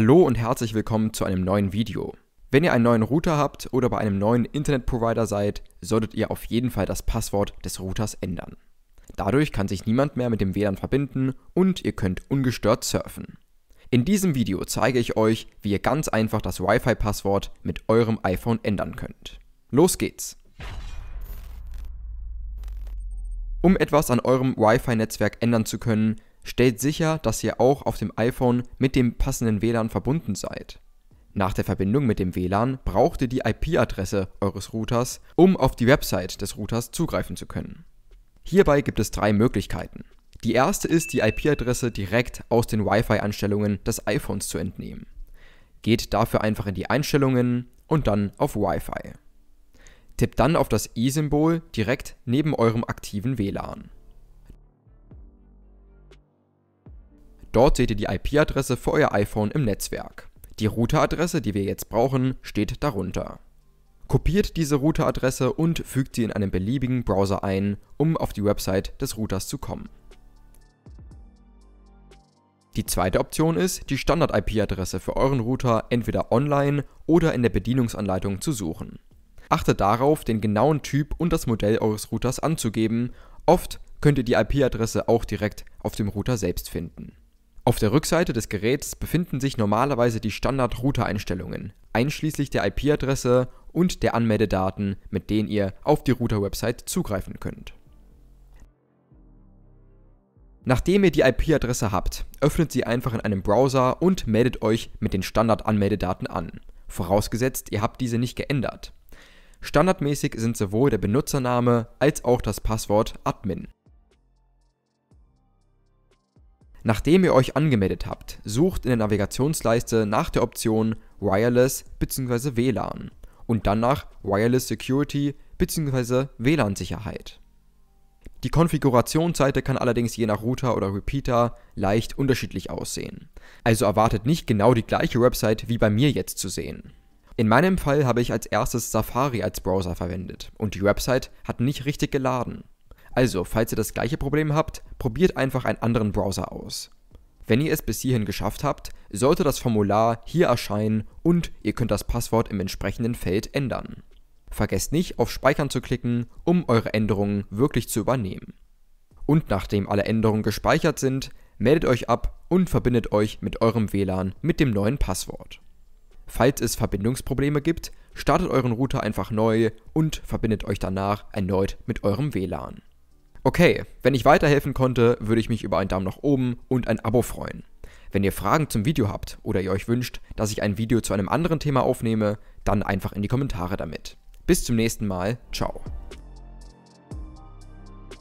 Hallo und herzlich willkommen zu einem neuen Video. Wenn ihr einen neuen Router habt oder bei einem neuen Internetprovider seid, solltet ihr auf jeden Fall das Passwort des Routers ändern. Dadurch kann sich niemand mehr mit dem WLAN verbinden und ihr könnt ungestört surfen. In diesem Video zeige ich euch, wie ihr ganz einfach das Wi-Fi-Passwort mit eurem iPhone ändern könnt. Los geht's! Um etwas an eurem Wi-Fi-Netzwerk ändern zu können, Stellt sicher, dass ihr auch auf dem iPhone mit dem passenden WLAN verbunden seid. Nach der Verbindung mit dem WLAN braucht ihr die IP-Adresse eures Routers, um auf die Website des Routers zugreifen zu können. Hierbei gibt es drei Möglichkeiten. Die erste ist, die IP-Adresse direkt aus den Wi-Fi-Einstellungen des iPhones zu entnehmen. Geht dafür einfach in die Einstellungen und dann auf Wi-Fi. Tippt dann auf das i-Symbol direkt neben eurem aktiven WLAN. Dort seht ihr die IP-Adresse für euer iPhone im Netzwerk. Die Routeradresse, die wir jetzt brauchen, steht darunter. Kopiert diese Routeradresse und fügt sie in einen beliebigen Browser ein, um auf die Website des Routers zu kommen. Die zweite Option ist, die Standard-IP-Adresse für euren Router entweder online oder in der Bedienungsanleitung zu suchen. Achtet darauf, den genauen Typ und das Modell eures Routers anzugeben. Oft könnt ihr die IP-Adresse auch direkt auf dem Router selbst finden. Auf der Rückseite des Geräts befinden sich normalerweise die Standard-Router-Einstellungen, einschließlich der IP-Adresse und der Anmeldedaten, mit denen ihr auf die Router-Website zugreifen könnt. Nachdem ihr die IP-Adresse habt, öffnet sie einfach in einem Browser und meldet euch mit den Standard-Anmeldedaten an, vorausgesetzt ihr habt diese nicht geändert. Standardmäßig sind sowohl der Benutzername als auch das Passwort Admin. Nachdem ihr euch angemeldet habt, sucht in der Navigationsleiste nach der Option Wireless bzw. WLAN und dann nach Wireless Security bzw. WLAN-Sicherheit. Die Konfigurationsseite kann allerdings je nach Router oder Repeater leicht unterschiedlich aussehen. Also erwartet nicht genau die gleiche Website wie bei mir jetzt zu sehen. In meinem Fall habe ich als erstes Safari als Browser verwendet und die Website hat nicht richtig geladen. Also, falls ihr das gleiche Problem habt, probiert einfach einen anderen Browser aus. Wenn ihr es bis hierhin geschafft habt, sollte das Formular hier erscheinen und ihr könnt das Passwort im entsprechenden Feld ändern. Vergesst nicht, auf Speichern zu klicken, um eure Änderungen wirklich zu übernehmen. Und nachdem alle Änderungen gespeichert sind, meldet euch ab und verbindet euch mit eurem WLAN mit dem neuen Passwort. Falls es Verbindungsprobleme gibt, startet euren Router einfach neu und verbindet euch danach erneut mit eurem WLAN. Okay, wenn ich weiterhelfen konnte, würde ich mich über einen Daumen nach oben und ein Abo freuen. Wenn ihr Fragen zum Video habt oder ihr euch wünscht, dass ich ein Video zu einem anderen Thema aufnehme, dann einfach in die Kommentare damit. Bis zum nächsten Mal, ciao.